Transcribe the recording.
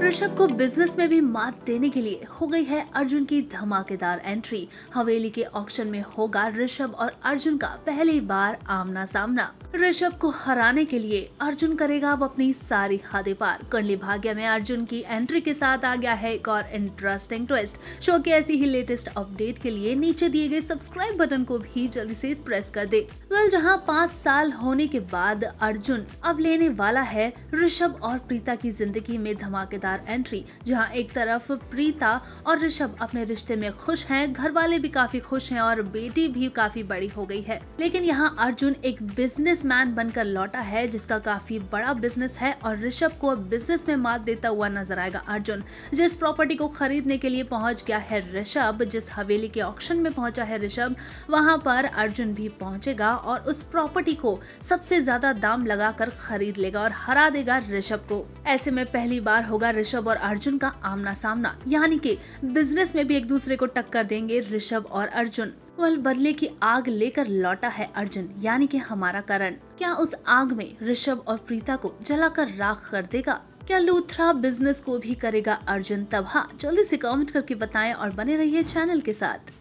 ऋषभ को बिजनेस में भी मात देने के लिए हो गई है अर्जुन की धमाकेदार एंट्री हवेली के ऑक्शन में होगा ऋषभ और अर्जुन का पहली बार आमना सामना ऋषभ को हराने के लिए अर्जुन करेगा अब अपनी सारी हादे पार कंडली भाग्य में अर्जुन की एंट्री के साथ आ गया है एक और इंटरेस्टिंग ट्विस्ट शो के ऐसी ही लेटेस्ट अपडेट के लिए नीचे दिए गए सब्सक्राइब बटन को भी जल्दी से प्रेस कर दे वेल जहाँ पाँच साल होने के बाद अर्जुन अब लेने वाला है ऋषभ और प्रीता की जिंदगी में धमाकेदार शानदार एंट्री जहां एक तरफ प्रीता और ऋषभ अपने रिश्ते में खुश हैं घर वाले भी काफी खुश हैं और बेटी भी काफी बड़ी हो गई है लेकिन यहाँ अर्जुन एक बिजनेसमैन बनकर लौटा है जिसका काफी बड़ा बिजनेस है और ऋषभ को बिजनेस में मात देता हुआ नजर आएगा अर्जुन जिस प्रॉपर्टी को खरीदने के लिए पहुंच गया है ऋषभ जिस हवेली के ऑप्शन में पहुंचा है ऋषभ वहां पर अर्जुन भी पहुंचेगा और उस प्रॉपर्टी को सबसे ज्यादा दाम लगाकर खरीद लेगा और हरा देगा ऋषभ को ऐसे में पहली बार होगा ऋषभ और अर्जुन का आमना सामना यानी कि बिजनेस में भी एक दूसरे को टक्कर देंगे ऋषभ और अर्जुन वल बदले की आग लेकर लौटा है अर्जुन यानी कि हमारा करण क्या उस आग में ऋषभ और प्रीता को जलाकर राख कर देगा क्या लूथरा बिजनेस को भी करेगा अर्जुन तबाह हाँ, जल्दी से कमेंट करके बताएं और बने रहिए चैनल के साथ